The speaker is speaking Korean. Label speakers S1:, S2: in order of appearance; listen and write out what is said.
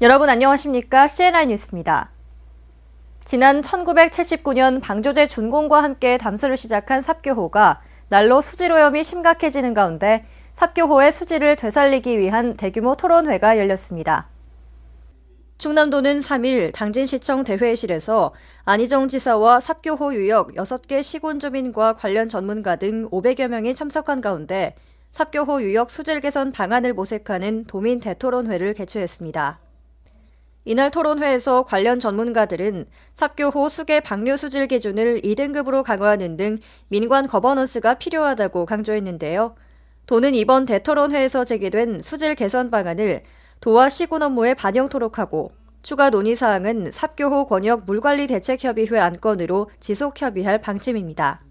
S1: 여러분 안녕하십니까? CNN 뉴스입니다. 지난 1979년 방조제 준공과 함께 담수를 시작한 삽교호가 날로 수질오염이 심각해지는 가운데 삽교호의 수질을 되살리기 위한 대규모 토론회가 열렸습니다. 충남도는 3일 당진시청 대회의실에서 안희정 지사와 삽교호 유역 6개 시군 주민과 관련 전문가 등 500여 명이 참석한 가운데 삽교호 유역 수질 개선 방안을 모색하는 도민 대토론회를 개최했습니다. 이날 토론회에서 관련 전문가들은 삽교호 수계 방류 수질 기준을 2등급으로 강화하는 등 민관 거버넌스가 필요하다고 강조했는데요. 도는 이번 대토론회에서 제기된 수질 개선 방안을 도와 시군 업무에 반영토록 하고 추가 논의 사항은 삽교호 권역 물관리 대책협의회 안건으로 지속 협의할 방침입니다.